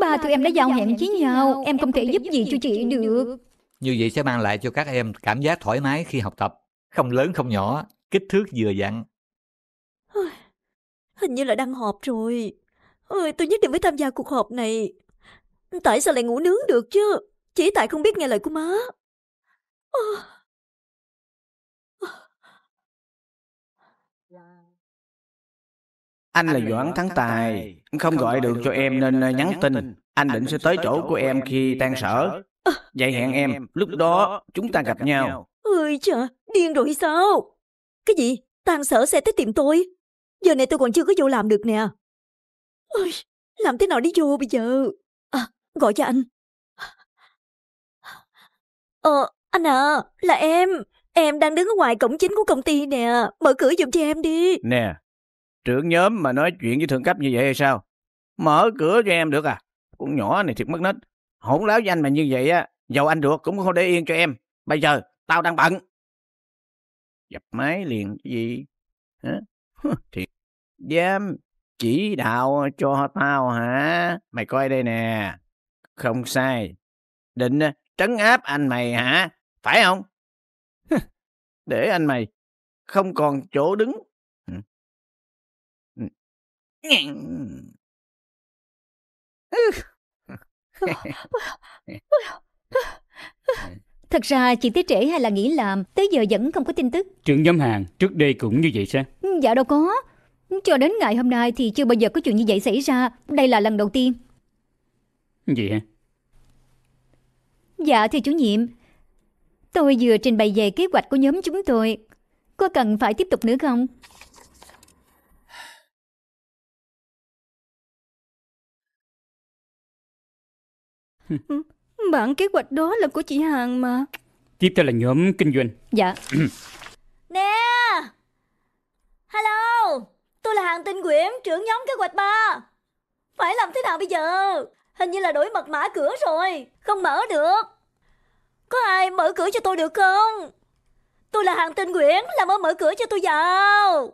Ba tụi em đã giao hẹn với nhau Em không thể giúp gì cho chị được Như vậy sẽ mang lại cho các em cảm giác thoải mái khi học tập Không lớn không nhỏ Kích thước vừa dặn Hình như là đang họp rồi Ôi, tôi nhất định phải tham gia cuộc họp này Tại sao lại ngủ nướng được chứ Chỉ tại không biết nghe lời của má Ôi. Anh là Doãn Thắng Tài, không gọi được cho em nên ờ, ờ, nhắn tin. Anh định sẽ tới chỗ của em khi tan sở. Vậy hẹn em, lúc đó chúng ta gặp nhau. Ôi trời, điên rồi sao? Cái gì? Tan sở sẽ tới tìm tôi? Giờ này tôi còn chưa có vô làm được nè. Ôi, làm thế nào đi vô bây giờ? À, gọi cho anh. Ờ, anh à, là em. Em đang đứng ở ngoài cổng chính của công ty nè. Mở cửa giùm cho em đi. Nè, trưởng nhóm mà nói chuyện với thượng cấp như vậy hay sao? Mở cửa cho em được à? Con nhỏ này thiệt mất nết. Hỗn láo với anh mà như vậy á, giàu anh ruột cũng không để yên cho em. Bây giờ, tao đang bận. Dập máy liền cái gì? Hả? thiệt, dám chỉ đạo cho tao hả? Mày coi đây nè. Không sai. Định ờ, trấn áp anh mày hả? Phải không? Để anh mày không còn chỗ đứng Thật ra chị tới trễ hay là nghỉ làm Tới giờ vẫn không có tin tức Trưởng nhóm hàng trước đây cũng như vậy sao Dạ đâu có Cho đến ngày hôm nay thì chưa bao giờ có chuyện như vậy xảy ra Đây là lần đầu tiên Gì hả Dạ thưa chủ nhiệm Tôi vừa trình bày về kế hoạch của nhóm chúng tôi Có cần phải tiếp tục nữa không Ừ, bản kế hoạch đó là của chị Hằng mà Tiếp theo là nhóm kinh doanh Dạ Nè Hello Tôi là Hằng Tinh Nguyễn trưởng nhóm kế hoạch 3 Phải làm thế nào bây giờ Hình như là đổi mật mã cửa rồi Không mở được Có ai mở cửa cho tôi được không Tôi là Hằng Tinh Nguyễn Làm ơn mở cửa cho tôi vào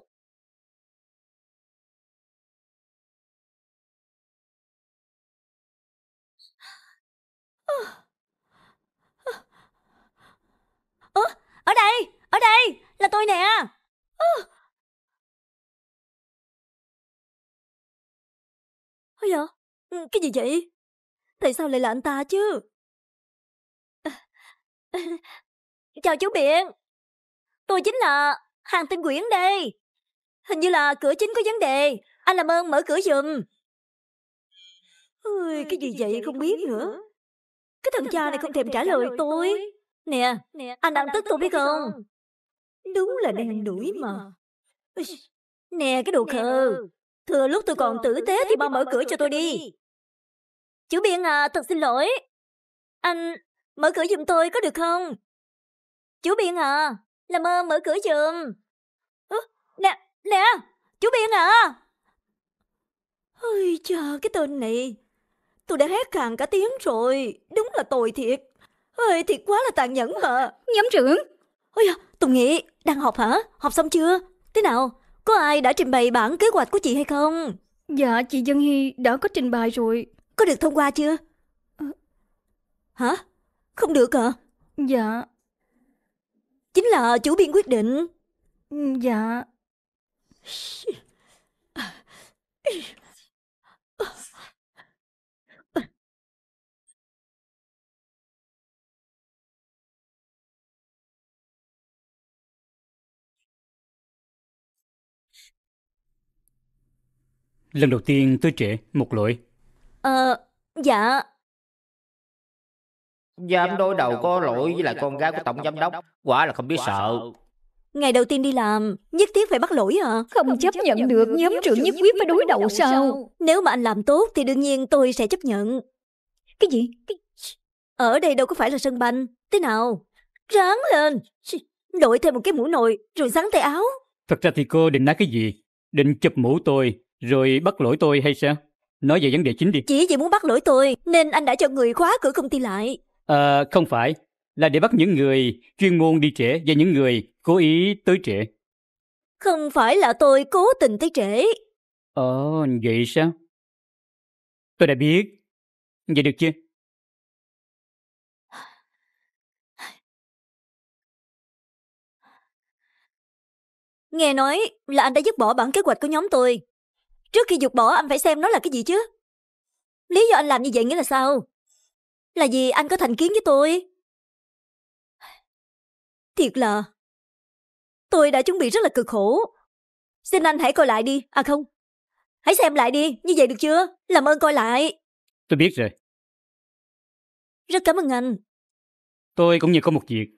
Ơ, ở đây, ở đây, là tôi nè. À. Ôi dạ, cái gì vậy? Tại sao lại là anh ta chứ? Chào chú Biện. Tôi chính là hàng tinh quyển đây. Hình như là cửa chính có vấn đề. Anh làm ơn mở cửa giùm. Ôi, cái gì vậy không biết nữa. Cái thằng cha này không thèm trả lời tôi Nè, anh đang tức tôi biết không Đúng là đang đuổi mà Nè cái đồ khờ ừ. Thừa lúc tôi còn tử tế thì bao mở cửa cho tôi đi chủ Biên à, thật xin lỗi Anh, mở cửa giùm tôi có được không? chủ Biên à, làm ơn mở cửa giùm Nè, nè, chủ Biên à Ôi trời, cái tên này Tôi đã hét hàng cả tiếng rồi. Đúng là tồi thiệt. Ơi, thiệt quá là tàn nhẫn hả? Nhóm trưởng. Ôi à, Tùng Nghị, đang học hả? Học xong chưa? Thế nào? Có ai đã trình bày bản kế hoạch của chị hay không? Dạ, chị Dân Hy đã có trình bày rồi. Có được thông qua chưa? À... Hả? Không được hả? Dạ. Chính là chủ biên quyết định. Ừ, dạ. Dạ. Lần đầu tiên tôi trễ một lỗi. Ờ, dạ. Giám đối đầu có lỗi với lại con gái của tổng giám đốc. Quả là không biết sợ. Ngày đầu tiên đi làm, nhất thiết phải bắt lỗi hả? À? Không, không chấp, chấp nhận được, nhóm trưởng nhất quyết phải đối đầu sao? Nếu mà anh làm tốt thì đương nhiên tôi sẽ chấp nhận. Cái gì? Cái... Ở đây đâu có phải là sân banh. Thế nào? Ráng lên! Đội thêm một cái mũ nồi, rồi sáng tay áo. Thật ra thì cô định nói cái gì? Định chụp mũ tôi rồi bắt lỗi tôi hay sao? Nói về vấn đề chính đi. Chỉ vì muốn bắt lỗi tôi nên anh đã cho người khóa cửa công ty lại. À, không phải. Là để bắt những người chuyên môn đi trễ và những người cố ý tới trễ. Không phải là tôi cố tình tới trễ. Ồ, vậy sao? Tôi đã biết. Vậy được chưa? Nghe nói là anh đã dứt bỏ bản kế hoạch của nhóm tôi. Trước khi dục bỏ anh phải xem nó là cái gì chứ. Lý do anh làm như vậy nghĩa là sao? Là vì anh có thành kiến với tôi. Thiệt là... Tôi đã chuẩn bị rất là cực khổ. Xin anh hãy coi lại đi, à không. Hãy xem lại đi, như vậy được chưa? Làm ơn coi lại. Tôi biết rồi. Rất cảm ơn anh. Tôi cũng như có một việc.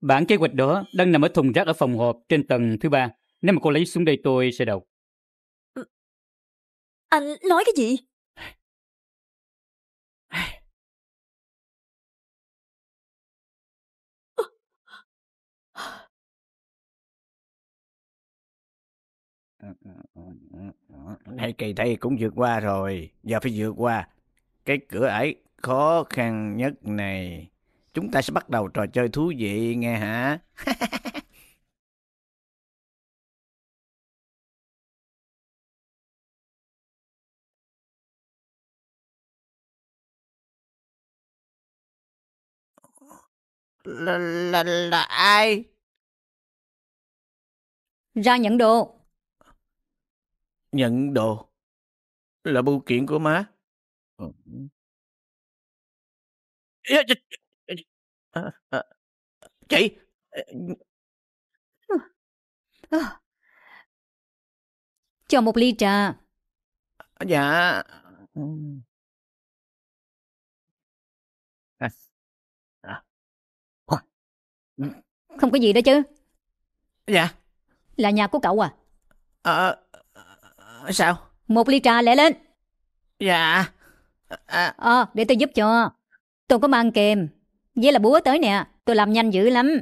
Bản kế hoạch đó đang nằm ở thùng rác ở phòng họp trên tầng thứ ba. Nếu mà cô lấy xuống đây tôi sẽ đọc. Anh nói cái gì? Hay kỳ thi cũng vượt qua rồi, giờ phải vượt qua. Cái cửa ải khó khăn nhất này. Chúng ta sẽ bắt đầu trò chơi thú vị nghe hả? là, là, là ai? Ra nhận đồ. Nhận đồ? Là bưu kiện của má. Ừ. chị, Cho một ly trà. Dạ. Ừ. Không có gì đó chứ Dạ Là nhà của cậu à Ờ à, Sao Một ly trà lẹ lên Dạ à. Ờ để tôi giúp cho Tôi có mang kèm Với là búa tới nè Tôi làm nhanh dữ lắm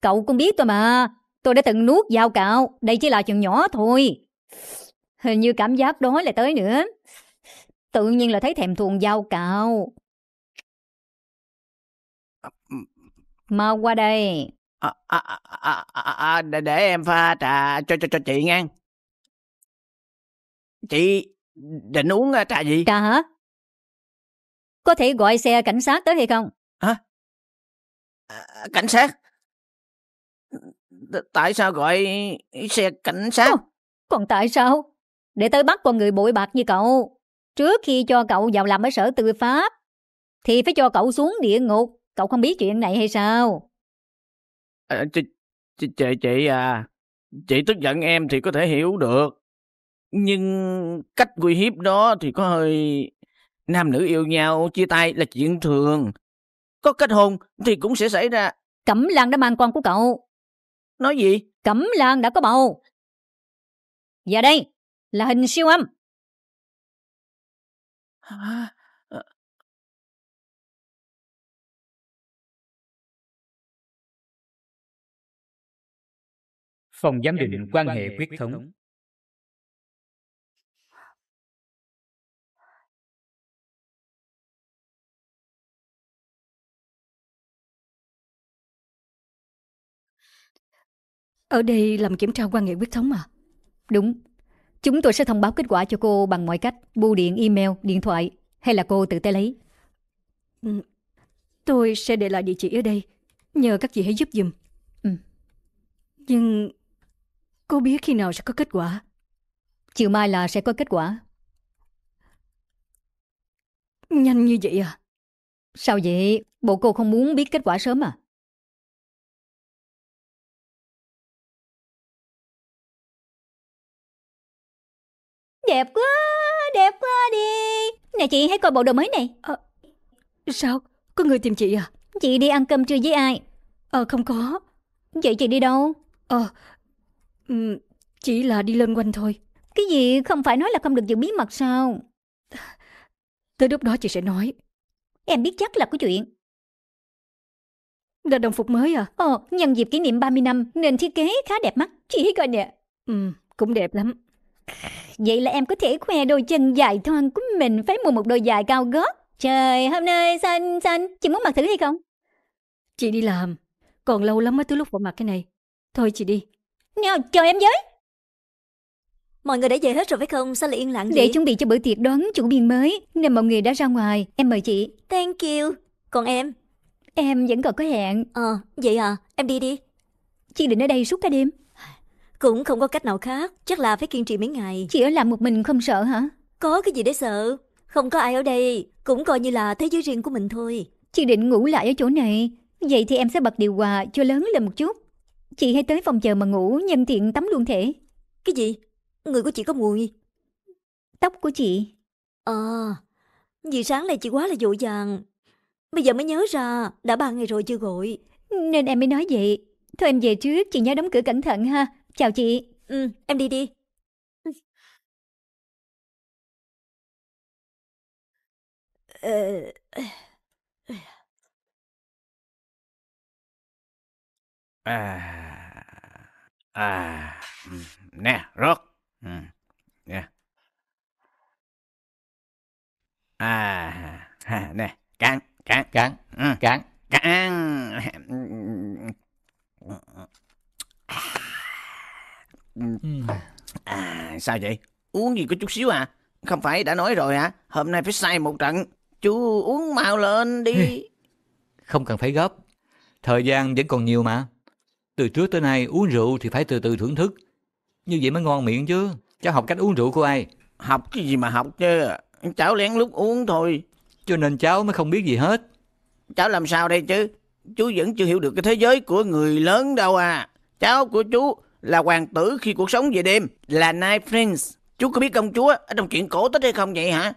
Cậu cũng biết tôi mà Tôi đã từng nuốt dao cạo Đây chỉ là chuyện nhỏ thôi Hình như cảm giác đói lại tới nữa Tự nhiên là thấy thèm thuồng dao cạo mau qua đây. À, à, à, à, à, để, để em pha trà cho cho cho chị nghe. Chị định uống trà gì? Trà hả? Có thể gọi xe cảnh sát tới hay không? Hả? À, cảnh sát? Tại sao gọi xe cảnh sát? Ô, còn tại sao? Để tới bắt con người bội bạc như cậu. Trước khi cho cậu vào làm ở sở tư pháp, thì phải cho cậu xuống địa ngục Cậu không biết chuyện này hay sao? À, chị, chị, chị, chị à, chị tức giận em thì có thể hiểu được. Nhưng cách uy hiếp đó thì có hơi... Nam nữ yêu nhau, chia tay là chuyện thường. Có kết hôn thì cũng sẽ xảy ra. Cẩm Lan đã mang con của cậu. Nói gì? Cẩm Lan đã có bầu. Và đây là hình siêu âm. À, phòng giám định quan hệ quyết thống Ở đây làm kiểm tra quan hệ huyết thống à? Đúng. Chúng tôi sẽ thông báo kết quả cho cô bằng mọi cách, bưu điện, email, điện thoại, hay là cô tự tay lấy. Ừ. Tôi sẽ để lại địa chỉ ở đây, nhờ các chị hãy giúp giùm. Ừ. Nhưng Cô biết khi nào sẽ có kết quả Chiều mai là sẽ có kết quả Nhanh như vậy à Sao vậy Bộ cô không muốn biết kết quả sớm à Đẹp quá Đẹp quá đi Nè chị hãy coi bộ đồ mới này à, Sao Có người tìm chị à Chị đi ăn cơm trưa với ai Ờ à, không có Vậy chị đi đâu Ờ à, Ừ, chỉ là đi lên quanh thôi. Cái gì không phải nói là không được giữ bí mật sao? Tới lúc đó chị sẽ nói. Em biết chắc là có chuyện. Là đồng phục mới à? Ồ, ờ, nhân dịp kỷ niệm 30 năm nên thiết kế khá đẹp mắt. Chị coi nè. Ừ, cũng đẹp lắm. Vậy là em có thể khoe đôi chân dài thon của mình phải mua một đôi dài cao gót. Trời, hôm nay xanh xanh, chị muốn mặc thử hay không? Chị đi làm, còn lâu lắm mới tới lúc phải mặc cái này. Thôi chị đi, Nè, chờ em với Mọi người đã về hết rồi phải không? Sao lại yên lặng vậy? Để chuẩn bị cho bữa tiệc đón chủ biên mới Nên mọi người đã ra ngoài Em mời chị Thank you Còn em? Em vẫn còn có hẹn Ờ, vậy à, em đi đi Chị định ở đây suốt cả đêm Cũng không có cách nào khác Chắc là phải kiên trì mấy ngày Chị ở làm một mình không sợ hả? Có cái gì để sợ Không có ai ở đây Cũng coi như là thế giới riêng của mình thôi Chị định ngủ lại ở chỗ này Vậy thì em sẽ bật điều hòa cho lớn lên một chút Chị hay tới phòng chờ mà ngủ nhân tiện tắm luôn thể Cái gì? Người của chị có mùi Tóc của chị Ờ à, Vì sáng nay chị quá là vội vàng Bây giờ mới nhớ ra Đã ba ngày rồi chưa gọi Nên em mới nói vậy Thôi em về trước Chị nhớ đóng cửa cẩn thận ha Chào chị Ừ em đi đi Ờ... À, à, nè, rớt. nè. À, ha, nè, cắn, cắn, cắn, cắn, cắn. À, sao vậy? Uống gì có chút xíu à? Không phải đã nói rồi hả? À? Hôm nay phải say một trận. Chú uống mau lên đi. Không cần phải gấp. Thời gian vẫn còn nhiều mà. Từ trước tới nay uống rượu thì phải từ từ thưởng thức. Như vậy mới ngon miệng chứ. Cháu học cách uống rượu của ai? Học cái gì mà học chứ. Cháu lén lúc uống thôi. Cho nên cháu mới không biết gì hết. Cháu làm sao đây chứ? Chú vẫn chưa hiểu được cái thế giới của người lớn đâu à. Cháu của chú là hoàng tử khi cuộc sống về đêm. Là Night Prince. Chú có biết công chúa ở trong chuyện cổ tích hay không vậy hả?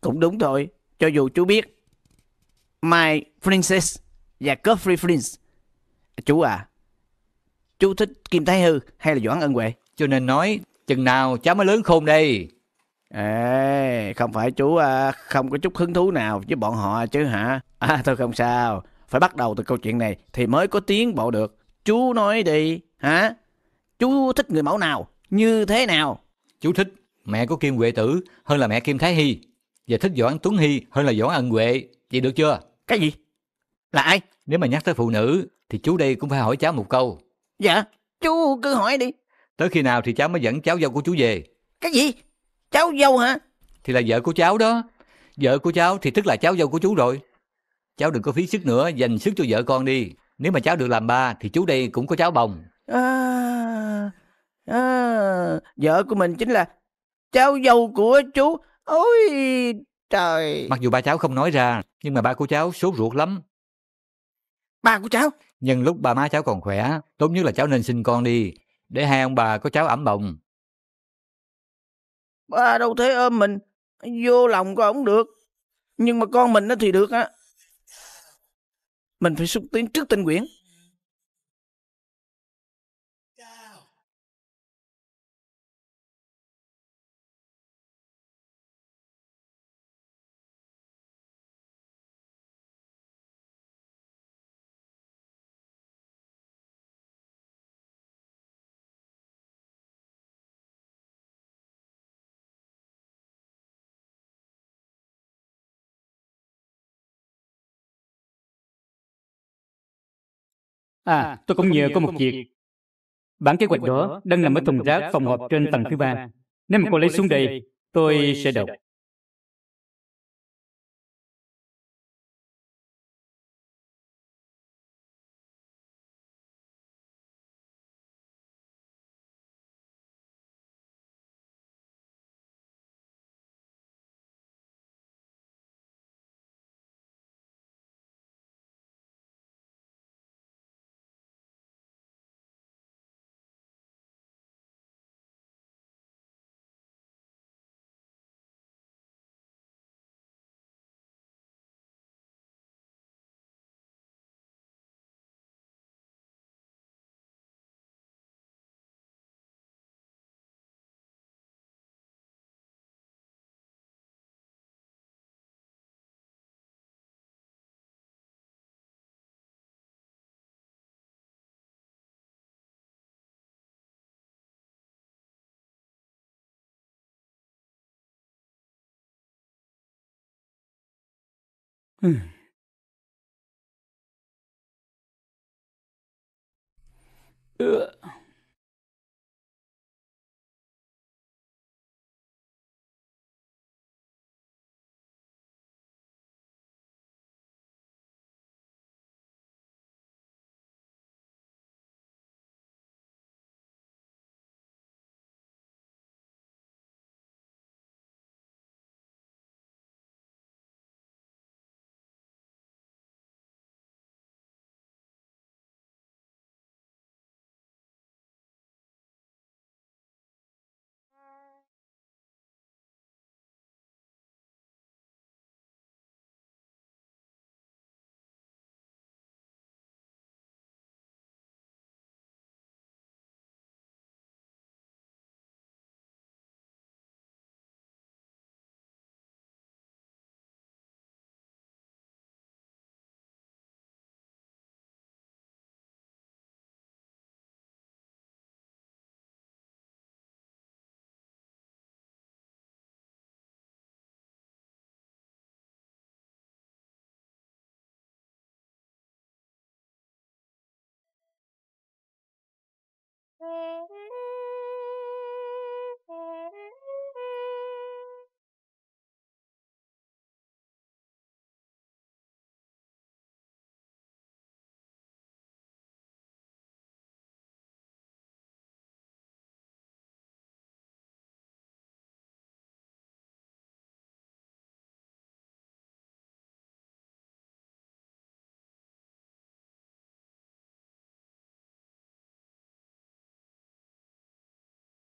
Cũng đúng thôi. Cho dù chú biết My Princess và Godfrey Prince Chú à, chú thích Kim Thái Hư hay là Doãn Ân Huệ? Cho nên nói, chừng nào cháu mới lớn khôn đây. Ê, không phải chú à, không có chút hứng thú nào với bọn họ chứ hả? À, thôi không sao, phải bắt đầu từ câu chuyện này thì mới có tiến bộ được. Chú nói đi, hả? Chú thích người mẫu nào? Như thế nào? Chú thích mẹ của Kim Huệ Tử hơn là mẹ Kim Thái Hy. Và thích Doãn Tuấn Hy hơn là Doãn Ân Huệ. Vậy được chưa? Cái gì? Là ai? Nếu mà nhắc tới phụ nữ thì chú đây cũng phải hỏi cháu một câu. Dạ, chú cứ hỏi đi. Tới khi nào thì cháu mới dẫn cháu dâu của chú về? Cái gì? Cháu dâu hả? Thì là vợ của cháu đó. Vợ của cháu thì tức là cháu dâu của chú rồi. Cháu đừng có phí sức nữa, dành sức cho vợ con đi. Nếu mà cháu được làm ba thì chú đây cũng có cháu bồng. À, à, vợ của mình chính là cháu dâu của chú. Ôi trời. Mặc dù ba cháu không nói ra, nhưng mà ba của cháu sốt ruột lắm ba của cháu nhân lúc ba má cháu còn khỏe tốt nhất là cháu nên sinh con đi để hai ông bà có cháu ẩm bồng ba đâu thế ôm mình vô lòng con không được nhưng mà con mình nó thì được á mình phải xúc tiến trước tình quyển À, à, tôi cũng nhớ có một việc. Bản kế hoạch đó đang nằm ở thùng rác phòng họp trên tầng thứ ba. Nếu mà cô lấy xuống đây, tôi sẽ đọc. 呃 Hey.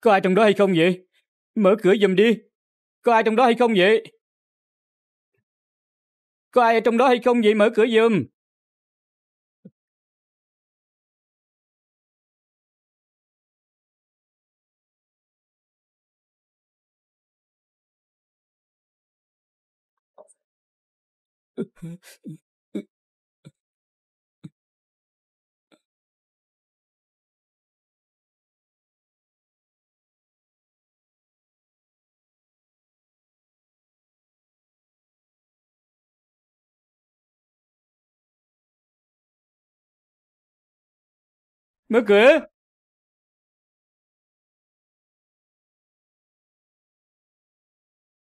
Có ai trong đó hay không vậy? Mở cửa giùm đi. Có ai trong đó hay không vậy? Có ai trong đó hay không vậy? Mở cửa giùm. Mở cửa!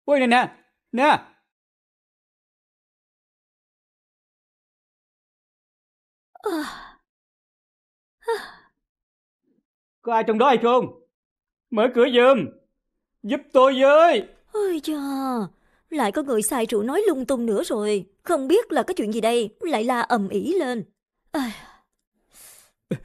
Ôi nè nè! Nè! Có ai trong đó hay không? Mở cửa giùm! Giúp tôi với! Ôi da! Lại có người xài rượu nói lung tung nữa rồi. Không biết là có chuyện gì đây. Lại la ầm ĩ lên. À...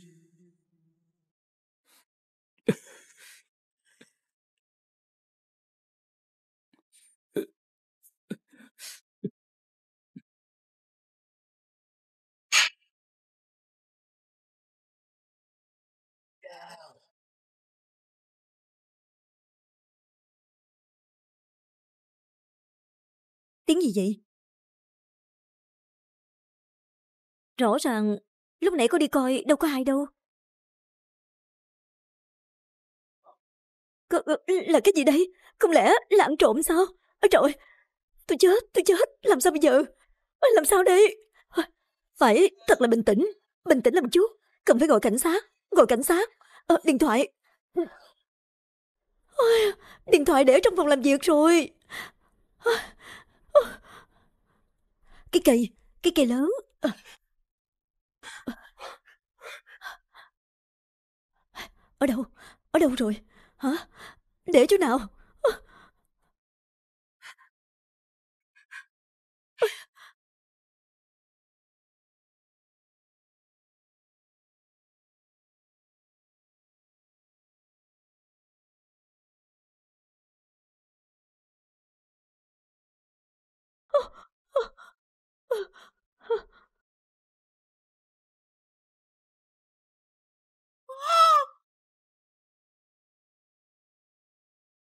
tiếng gì vậy? Rõ ràng, lúc nãy cô đi coi đâu có ai đâu. C là cái gì đấy? Không lẽ là ăn trộm sao? Ôi trời tôi chết, tôi chết, làm sao bây giờ? Làm sao đây? Phải thật là bình tĩnh, bình tĩnh làm chút. Cần phải gọi cảnh sát, gọi cảnh sát. À, điện thoại. Ôi, điện thoại để trong phòng làm việc rồi. Ôi, cái cây, cái cây lớn. Ờ. Ờ. Ở đâu? Ở đâu rồi? Hả? Để chỗ nào?